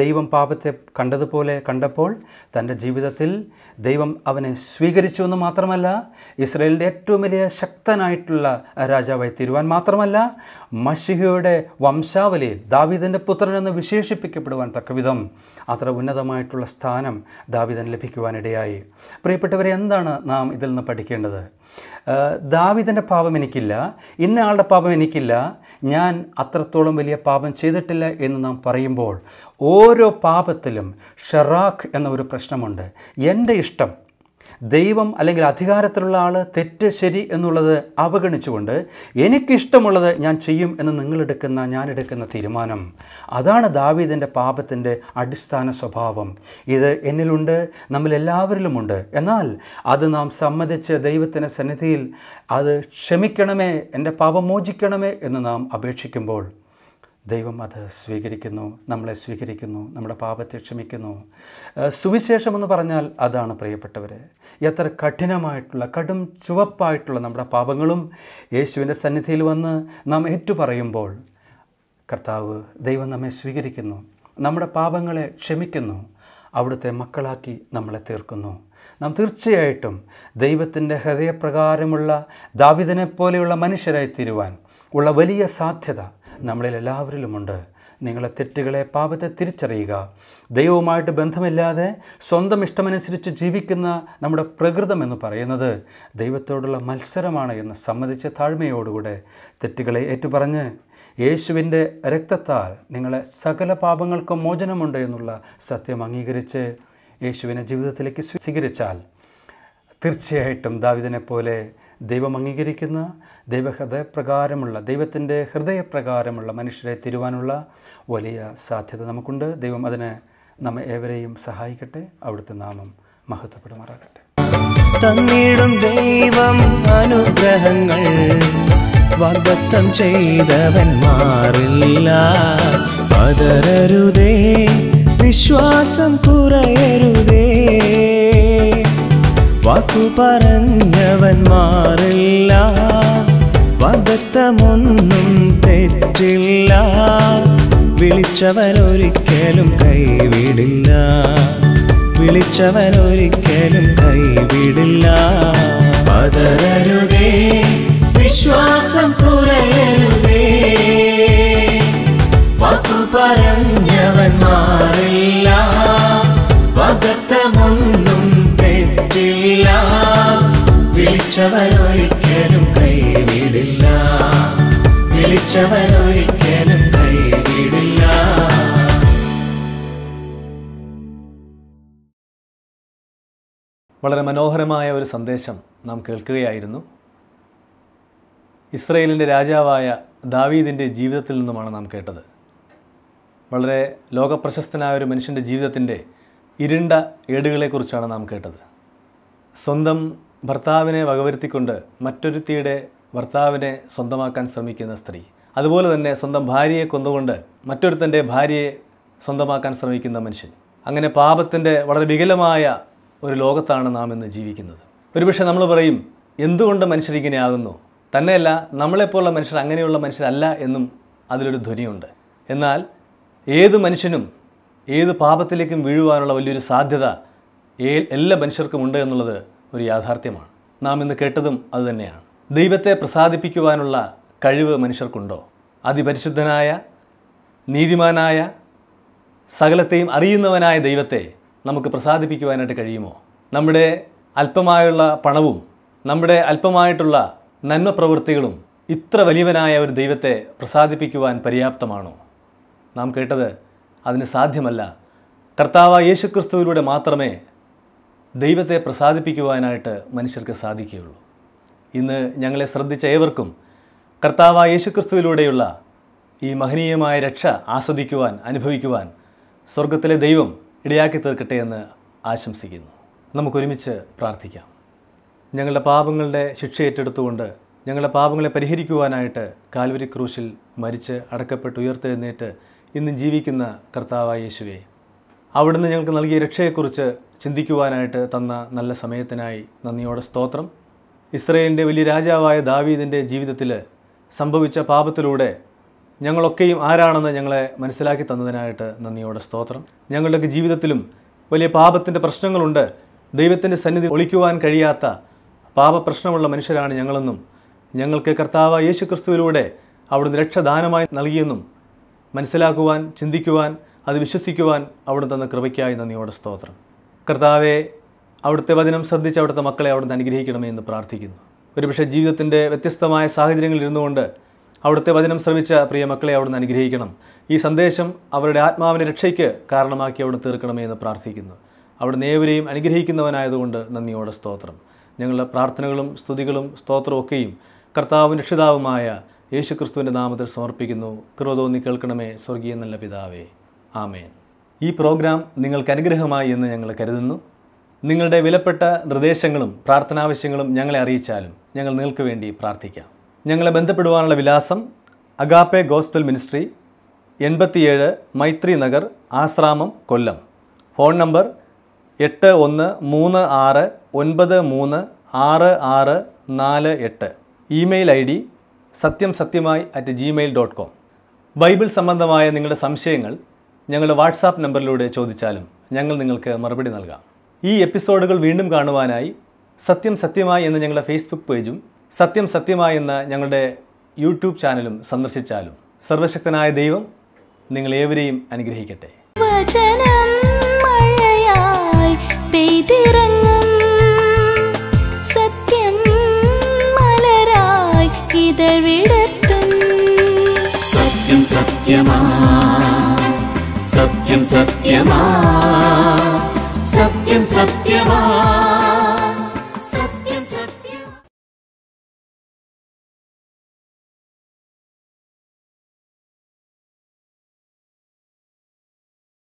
ദൈവം പാപത്തെ കണ്ടതുപോലെ കണ്ടപ്പോൾ തൻ്റെ ജീവിതത്തിൽ ദൈവം അവനെ സ്വീകരിച്ചു എന്ന് മാത്രമല്ല ഇസ്രയേലിൻ്റെ ഏറ്റവും വലിയ ശക്തനായിട്ടുള്ള രാജാവായി തീരുവാൻ മാത്രമല്ല മഷിഹയുടെ വംശാവലിയിൽ ദാവിദൻ്റെ പുത്രൻ എന്ന് വിശേഷിപ്പിക്കപ്പെടുവാൻ തക്കവിധം അത്ര ഉന്നതമായിട്ടുള്ള സ്ഥാനം ദാവീദന് ലഭിക്കുവാനിടയായി പ്രിയപ്പെട്ടവരെ എന്താണ് നാം ഇതിൽ നിന്ന് പഠിക്കേണ്ടത് ദാവിദൻ്റെ പാപം എനിക്കില്ല ഇന്ന ആളുടെ പാപം എനിക്കില്ല ഞാൻ അത്രത്തോളം വലിയ പാപം ചെയ്തിട്ടില്ല എന്ന് നാം പറയുമ്പോൾ ഓരോ പാപത്തിലും ഷെറാഖ് എന്ന ഒരു പ്രശ്നമുണ്ട് എൻ്റെ ഇഷ്ടം ദൈവം അല്ലെങ്കിൽ അധികാരത്തിലുള്ള ആൾ തെറ്റ് ശരി എന്നുള്ളത് അവഗണിച്ചുകൊണ്ട് എനിക്കിഷ്ടമുള്ളത് ഞാൻ ചെയ്യും എന്ന് നിങ്ങളെടുക്കുന്ന ഞാനെടുക്കുന്ന തീരുമാനം അതാണ് ദാവീദിൻ്റെ പാപത്തിൻ്റെ അടിസ്ഥാന സ്വഭാവം ഇത് എന്നിലുണ്ട് നമ്മളെല്ലാവരിലുമുണ്ട് എന്നാൽ അത് നാം സമ്മതിച്ച് ദൈവത്തിൻ്റെ സന്നിധിയിൽ അത് ക്ഷമിക്കണമേ എൻ്റെ പാപം മോചിക്കണമേ എന്ന് നാം അപേക്ഷിക്കുമ്പോൾ ദൈവം അത് സ്വീകരിക്കുന്നു നമ്മളെ സ്വീകരിക്കുന്നു നമ്മുടെ പാപത്തെ ക്ഷമിക്കുന്നു സുവിശേഷം എന്ന് പറഞ്ഞാൽ അതാണ് പ്രിയപ്പെട്ടവരെ എത്ര കഠിനമായിട്ടുള്ള കടും ചുവപ്പായിട്ടുള്ള നമ്മുടെ പാപങ്ങളും യേശുവിൻ്റെ സന്നിധിയിൽ വന്ന് നാം ഏറ്റുപറയുമ്പോൾ കർത്താവ് ദൈവം നമ്മെ സ്വീകരിക്കുന്നു നമ്മുടെ പാപങ്ങളെ ക്ഷമിക്കുന്നു അവിടുത്തെ മക്കളാക്കി നമ്മളെ തീർക്കുന്നു നാം തീർച്ചയായിട്ടും ദൈവത്തിൻ്റെ ഹൃദയപ്രകാരമുള്ള ദാവിദനെപ്പോലെയുള്ള പോലെയുള്ള മനുഷ്യരായി തീരുവാൻ ഉള്ള വലിയ സാധ്യത നമ്മളിൽ എല്ലാവരിലുമുണ്ട് നിങ്ങളെ തെറ്റുകളെ പാപത്തെ തിരിച്ചറിയുക ദൈവവുമായിട്ട് ബന്ധമില്ലാതെ സ്വന്തം ഇഷ്ടമനുസരിച്ച് ജീവിക്കുന്ന നമ്മുടെ പ്രകൃതം എന്ന് പറയുന്നത് ദൈവത്തോടുള്ള മത്സരമാണ് എന്ന് സമ്മതിച്ച താഴ്മയോടുകൂടെ തെറ്റുകളെ ഏറ്റുപറഞ്ഞ് യേശുവിൻ്റെ രക്തത്താൽ നിങ്ങളെ സകല പാപങ്ങൾക്കും മോചനമുണ്ട് എന്നുള്ള സത്യം അംഗീകരിച്ച് യേശുവിനെ ജീവിതത്തിലേക്ക് സ്വീകരിച്ചാൽ തീർച്ചയായിട്ടും ദാവിദിനെ പോലെ ദൈവം അംഗീകരിക്കുന്ന ദൈവഹൃദയപ്രകാരമുള്ള ദൈവത്തിൻ്റെ ഹൃദയപ്രകാരമുള്ള മനുഷ്യരെ തിരുവാനുള്ള വലിയ സാധ്യത നമുക്കുണ്ട് ദൈവം അതിന് നമ്മെ ഏവരെയും സഹായിക്കട്ടെ അവിടുത്തെ നാമം മഹത്വപ്പെടുമാറാകട്ടെ തന്നിടും ദൈവം അനുഗ്രഹങ്ങൾ വാഗ്ദത്തം ചെയ്തവൻ മാറില്ല പതരരുതേ വിശ്വാസം കുറയരുതേ വാക്കു പറഞ്ഞവൻ മാറില്ല വകത്തമൊന്നും തെറ്റില്ല വിളിച്ചവനൊരിക്കലും കൈവിടില്ല വിളിച്ചവനൊരിക്കലും കൈവിടില്ല പതരരുതേ വിശ്വാസം കുറയരുതേ വാക്കു പറഞ്ഞവൻ മാറില്ല വിളിച്ചവനൊരിക്കലും കൈവിടില്ല വിളിച്ചവനൊരിക്കലും കൈവിടില്ല വളരെ മനോഹരമായ ഒരു സന്ദേശം നാം കേൾക്കുകയായിരുന്നു ഇസ്രയേലിൻ്റെ രാജാവായ ദാവീദിൻ്റെ ജീവിതത്തിൽ നിന്നുമാണ് നാം കേട്ടത് വളരെ ലോകപ്രശസ്തനായ ഒരു മനുഷ്യൻ്റെ ജീവിതത്തിൻ്റെ ഇരുണ്ട ഏടുകളെക്കുറിച്ചാണ് നാം കേട്ടത് സ്വന്തം ഭർത്താവിനെ വകവരുത്തിക്കൊണ്ട് മറ്റൊരുത്തിയുടെ ഭർത്താവിനെ സ്വന്തമാക്കാൻ ശ്രമിക്കുന്ന സ്ത്രീ അതുപോലെ തന്നെ സ്വന്തം ഭാര്യയെ കൊന്നുകൊണ്ട് മറ്റൊരുത്തൻ്റെ ഭാര്യയെ സ്വന്തമാക്കാൻ ശ്രമിക്കുന്ന മനുഷ്യൻ അങ്ങനെ പാപത്തിൻ്റെ വളരെ വികലമായ ഒരു ലോകത്താണ് നാം ഇന്ന് ജീവിക്കുന്നത് ഒരുപക്ഷെ നമ്മൾ പറയും എന്തുകൊണ്ട് മനുഷ്യരിങ്ങനെയാകുന്നു തന്നെയല്ല നമ്മളെപ്പോലുള്ള മനുഷ്യർ അങ്ങനെയുള്ള മനുഷ്യരല്ല എന്നും അതിലൊരു ധ്വനിയുണ്ട് എന്നാൽ ഏത് മനുഷ്യനും ഏത് പാപത്തിലേക്കും വീഴുവാനുള്ള വലിയൊരു സാധ്യത എല്ലാ മനുഷ്യർക്കും ഉണ്ട് എന്നുള്ളത് ഒരു യാഥാർത്ഥ്യമാണ് നാം ഇന്ന് കേട്ടതും അതുതന്നെയാണ് ദൈവത്തെ പ്രസാദിപ്പിക്കുവാനുള്ള കഴിവ് മനുഷ്യർക്കുണ്ടോ അതിപരിശുദ്ധനായ നീതിമാനായ സകലത്തെയും അറിയുന്നവനായ ദൈവത്തെ നമുക്ക് പ്രസാദിപ്പിക്കുവാനായിട്ട് കഴിയുമോ നമ്മുടെ അല്പമായുള്ള പണവും നമ്മുടെ അല്പമായിട്ടുള്ള നന്മ പ്രവൃത്തികളും ഇത്ര വലിയവനായ ഒരു ദൈവത്തെ പ്രസാദിപ്പിക്കുവാൻ പര്യാപ്തമാണോ നാം കേട്ടത് അതിന് സാധ്യമല്ല കർത്താവ് യേശുക്രിസ്തുവിലൂടെ മാത്രമേ ദൈവത്തെ പ്രസാദിപ്പിക്കുവാനായിട്ട് മനുഷ്യർക്ക് സാധിക്കുകയുള്ളൂ ഇന്ന് ഞങ്ങളെ ശ്രദ്ധിച്ച ഏവർക്കും കർത്താവ യേശുക്രിസ്തുവിലൂടെയുള്ള ഈ മഹനീയമായ രക്ഷ ആസ്വദിക്കുവാൻ അനുഭവിക്കുവാൻ സ്വർഗത്തിലെ ദൈവം ഇടയാക്കി തീർക്കട്ടെ എന്ന് ആശംസിക്കുന്നു നമുക്കൊരുമിച്ച് പ്രാർത്ഥിക്കാം ഞങ്ങളുടെ പാപങ്ങളുടെ ശിക്ഷ ഏറ്റെടുത്തുകൊണ്ട് ഞങ്ങളുടെ പാപങ്ങളെ പരിഹരിക്കുവാനായിട്ട് കാൽവരി ക്രൂശിൽ മരിച്ച് അടക്കപ്പെട്ട് ഉയർത്തെഴുന്നേറ്റ് ഇന്ന് ജീവിക്കുന്ന കർത്താവായ യേശുവെ അവിടുന്ന് ഞങ്ങൾക്ക് നൽകിയ രക്ഷയെക്കുറിച്ച് ചിന്തിക്കുവാനായിട്ട് തന്ന നല്ല സമയത്തിനായി നന്ദിയോടെ സ്തോത്രം ഇസ്രയേലിൻ്റെ വലിയ രാജാവായ ദാവീദിൻ്റെ ജീവിതത്തിൽ സംഭവിച്ച പാപത്തിലൂടെ ഞങ്ങളൊക്കെയും ആരാണെന്ന് ഞങ്ങളെ മനസ്സിലാക്കി തന്നതിനായിട്ട് നന്ദിയോടെ സ്തോത്രം ഞങ്ങളുടെ ജീവിതത്തിലും വലിയ പാപത്തിൻ്റെ പ്രശ്നങ്ങളുണ്ട് ദൈവത്തിൻ്റെ സന്നിധി ഒളിക്കുവാൻ കഴിയാത്ത പാപപ്രശ്നമുള്ള മനുഷ്യരാണ് ഞങ്ങളെന്നും ഞങ്ങൾക്ക് കർത്താവ് യേശു ക്രിസ്തുവിലൂടെ അവിടുന്ന് രക്ഷദാനമായി നൽകിയെന്നും മനസ്സിലാക്കുവാൻ ചിന്തിക്കുവാൻ അത് വിശ്വസിക്കുവാൻ അവിടെ തന്ന കൃപയ്ക്കായി നന്ദിയോടെ സ്തോത്രം കർത്താവെ അവിടുത്തെ വചനം ശ്രദ്ധിച്ച് അവിടുത്തെ മക്കളെ അവിടുന്ന് അനുഗ്രഹിക്കണമേ എന്ന് പ്രാർത്ഥിക്കുന്നു ഒരുപക്ഷെ ജീവിതത്തിൻ്റെ വ്യത്യസ്തമായ സാഹചര്യങ്ങളിൽ ഇരുന്നുകൊണ്ട് അവിടുത്തെ വചനം ശ്രമിച്ച പ്രിയ മക്കളെ അവിടുന്ന് അനുഗ്രഹിക്കണം ഈ സന്ദേശം അവരുടെ ആത്മാവിനെ രക്ഷയ്ക്ക് കാരണമാക്കി അവിടുന്ന് തീർക്കണമേ എന്ന് പ്രാർത്ഥിക്കുന്നു അവിടുന്ന് ഏവരെയും അനുഗ്രഹിക്കുന്നവനായതുകൊണ്ട് നന്ദിയോടെ സ്തോത്രം ഞങ്ങളുടെ പ്രാർത്ഥനകളും സ്തുതികളും ഒക്കെയും കർത്താവും രക്ഷിതാവുമായ യേശുക്രിസ്തുവിൻ്റെ നാമത്തിൽ സമർപ്പിക്കുന്നു കൃപ തോന്നി കേൾക്കണമേ സ്വർഗീയ നല്ല പിതാവേ ആമേൻ ഈ പ്രോഗ്രാം നിങ്ങൾക്ക് അനുഗ്രഹമായി എന്ന് ഞങ്ങൾ കരുതുന്നു നിങ്ങളുടെ വിലപ്പെട്ട നിർദ്ദേശങ്ങളും പ്രാർത്ഥനാവശ്യങ്ങളും ഞങ്ങളെ അറിയിച്ചാലും ഞങ്ങൾ നിങ്ങൾക്ക് വേണ്ടി പ്രാർത്ഥിക്കാം ഞങ്ങളെ ബന്ധപ്പെടുവാനുള്ള വിലാസം അഗാപ്പെ ഗോസ്തൽ മിനിസ്ട്രി എൺപത്തിയേഴ് മൈത്രി നഗർ ആശ്രാമം കൊല്ലം ഫോൺ നമ്പർ എട്ട് ഒന്ന് മൂന്ന് ആറ് ഒൻപത് മൂന്ന് ആറ് ആറ് നാല് എട്ട് ഇമെയിൽ ഐ ഡി സത്യം സത്യമായി at Gmail dot com Bible സംബന്ധമായ നിങ്ങളുടെ സംശയങ്ങൾ ഞങ്ങളുടെ വാട്സാപ്പ് നമ്പറിലൂടെ ചോദിച്ചാലും ഞങ്ങൾ നിങ്ങൾക്ക് മറുപടി നൽകാം ഈ എപ്പിസോഡുകൾ വീണ്ടും കാണുവാനായി സത്യം സത്യമായി എന്ന ഞങ്ങളുടെ ഫേസ്ബുക്ക് പേജും സത്യം സത്യമായി എന്ന ഞങ്ങളുടെ യൂട്യൂബ് ചാനലും സന്ദർശിച്ചാലും സർവശക്തനായ ദൈവം നിങ്ങൾ ഏവരെയും അനുഗ്രഹിക്കട്ടെ വചനം സത്യം സത്യമാ സത്യം சத்யமா சத்யம் சத்யமா